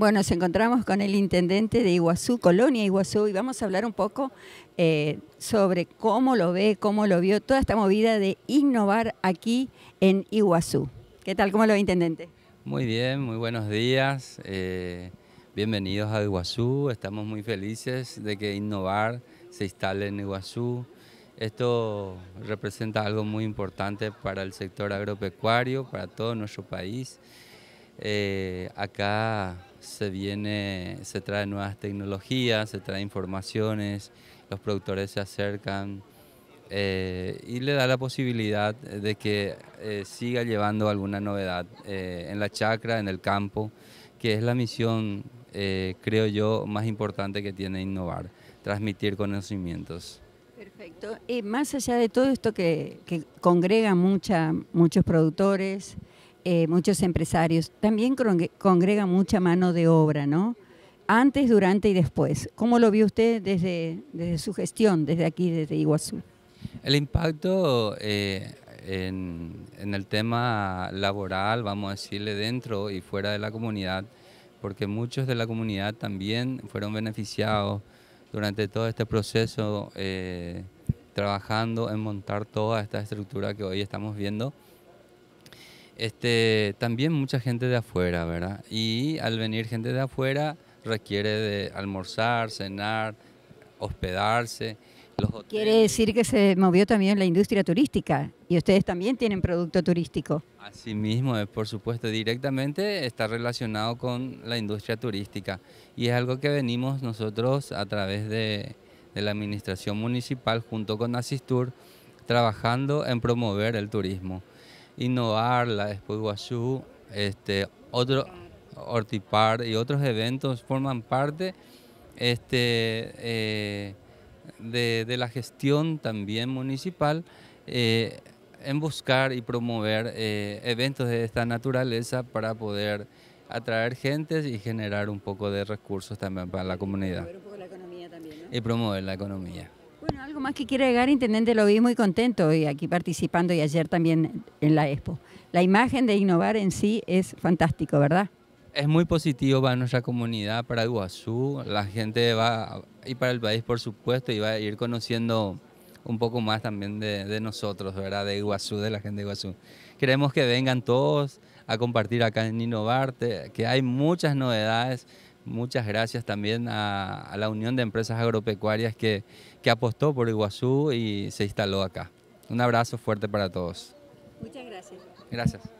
Bueno, nos encontramos con el intendente de Iguazú, Colonia Iguazú, y vamos a hablar un poco eh, sobre cómo lo ve, cómo lo vio toda esta movida de innovar aquí en Iguazú. ¿Qué tal? ¿Cómo lo ve, intendente? Muy bien, muy buenos días. Eh, bienvenidos a Iguazú. Estamos muy felices de que Innovar se instale en Iguazú. Esto representa algo muy importante para el sector agropecuario, para todo nuestro país. Eh, acá se viene, se trae nuevas tecnologías, se trae informaciones, los productores se acercan eh, y le da la posibilidad de que eh, siga llevando alguna novedad en la chacra, en el campo, que es la misión, creo yo, más importante que tiene innovar, transmitir conocimientos. Perfecto. Y más allá de todo esto que, congrega mucha, muchos productores, eh, muchos empresarios, también congrega mucha mano de obra, ¿no? Antes, durante y después. ¿Cómo lo vio usted desde, su gestión, desde aquí, desde Iguazú? El impacto eh, en, el tema laboral, vamos a decirle, dentro y fuera de la comunidad, porque muchos de la comunidad también fueron beneficiados durante todo este proceso, eh, trabajando en montar toda esta estructura que hoy estamos viendo este, también mucha gente de afuera, ¿verdad? Y al venir gente de afuera requiere de almorzar, cenar, hospedarse. Los Quiere decir que se movió también la industria turística y ustedes también tienen producto turístico. Así mismo, eh, por supuesto, directamente está relacionado con la industria turística y es algo que venimos nosotros a través de, de la administración municipal junto con Asistur trabajando en promover el turismo. Innovar, la Expo este, otro, Ortipar y otros eventos forman parte este, eh, de, la gestión también municipal eh, en buscar y promover eh, eventos de esta naturaleza para poder atraer gentes y generar un poco de recursos también para la comunidad. Y promover la economía también, Y promover la economía algo más que quiere agregar, Intendente, lo vi muy contento hoy aquí participando y ayer también en la Expo. La imagen de innovar en sí es fantástico, ¿verdad? Es muy positivo para nuestra comunidad, para Iguazú, la gente va, y para el país por supuesto, y va a ir conociendo un poco más también de, nosotros, ¿verdad? De Iguazú, de la gente de Iguazú. Queremos que vengan todos a compartir acá en Innovarte, que hay muchas novedades, Muchas gracias también a, la Unión de Empresas Agropecuarias que, que apostó por Iguazú y se instaló acá. Un abrazo fuerte para todos. Muchas gracias. Gracias.